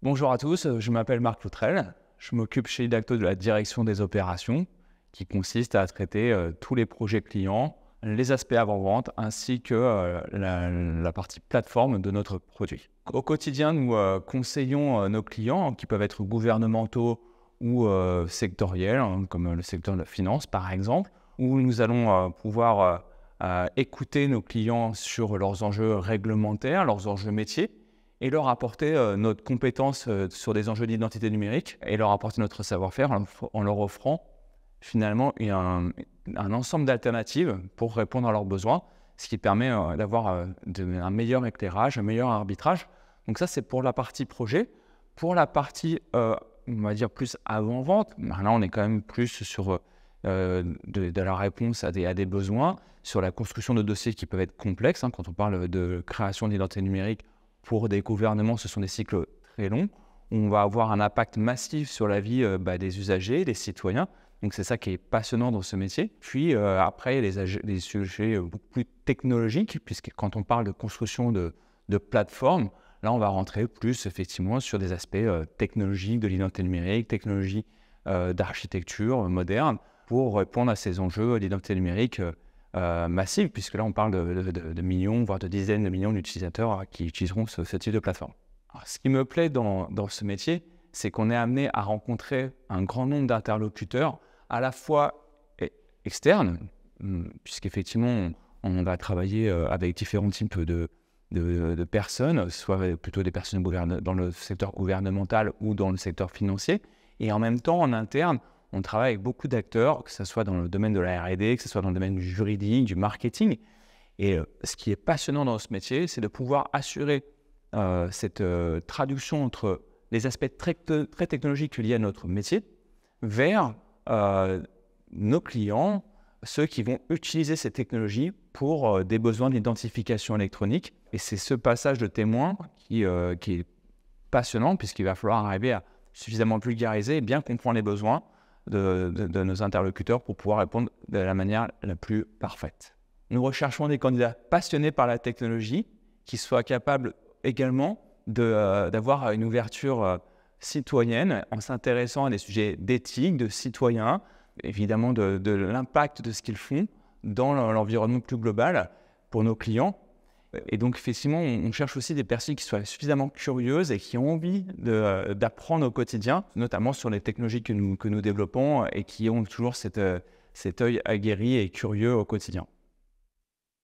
Bonjour à tous, euh, je m'appelle Marc Loutrel. Je m'occupe chez Idacto de la direction des opérations, qui consiste à traiter euh, tous les projets clients, les aspects avant-vente, ainsi que euh, la, partie plateforme de notre produit. Au quotidien, nous conseillons nos clients, hein, qui peuvent être gouvernementaux ou sectoriels, hein, comme le secteur de la finance par exemple, où nous allons pouvoir écouter nos clients sur leurs enjeux réglementaires, leurs enjeux métiers, et leur apporter euh, notre compétence euh, sur des enjeux d'identité numérique et leur apporter notre savoir-faire en, leur offrant finalement un, un ensemble d'alternatives pour répondre à leurs besoins, ce qui permet euh, d'avoir un meilleur éclairage, un meilleur arbitrage. Donc ça, c'est pour la partie projet. Pour la partie, on va dire, plus avant-vente, ben là, on est quand même plus sur de, la réponse à des, à des, besoins, sur la construction de dossiers qui peuvent être complexes. Hein, quand on parle de création d'identité numérique, pour des gouvernements, ce sont des cycles très longs. On va avoir un impact massif sur la vie euh, bah, des usagers, des citoyens. Donc c'est ça qui est passionnant dans ce métier. Puis euh, après, les, les sujets euh, beaucoup plus technologiques, puisque quand on parle de construction de, plateformes, là on va rentrer plus effectivement sur des aspects technologiques de l'identité numérique, technologie d'architecture moderne, pour répondre à ces enjeux d'identité numérique euh, massive, puisque là, on parle de, millions, voire de dizaines de millions d'utilisateurs euh, qui utiliseront ce, type de plateforme. ce qui me plaît dans, ce métier, c'est qu'on est amené à rencontrer un grand nombre d'interlocuteurs, à la fois e, externes, mm, puisqu'effectivement, on va travailler euh, avec différents types de, de, personnes, soit plutôt des personnes dans le secteur gouvernemental ou dans le secteur financier. Et en même temps, en interne, on travaille avec beaucoup d'acteurs, que ce soit dans le domaine de la RD, que ce soit dans le domaine du juridique, du marketing. Et euh, ce qui est passionnant dans ce métier, c'est de pouvoir assurer euh, cette euh, traduction entre les aspects très, très, technologiques liés à notre métier vers nos clients, ceux qui vont utiliser ces technologies pour des besoins d'identification électronique. Et c'est ce passage de témoin qui, qui est passionnant, puisqu'il va falloir arriver à suffisamment vulgariser et bien comprendre les besoins de, nos interlocuteurs pour pouvoir répondre de la manière la plus parfaite. Nous recherchons des candidats passionnés par la technologie, qui soient capables également euh, d'avoir une ouverture euh, citoyenne en s'intéressant à des sujets d'éthique, de citoyens, évidemment de l'impact de ce qu'ils font dans l'environnement plus global pour nos clients et donc, effectivement, on, cherche aussi des personnes qui soient suffisamment curieuses et qui ont envie euh, d'apprendre au quotidien, notamment sur les technologies que nous, développons et qui ont toujours euh, cet œil aguerri et curieux au quotidien.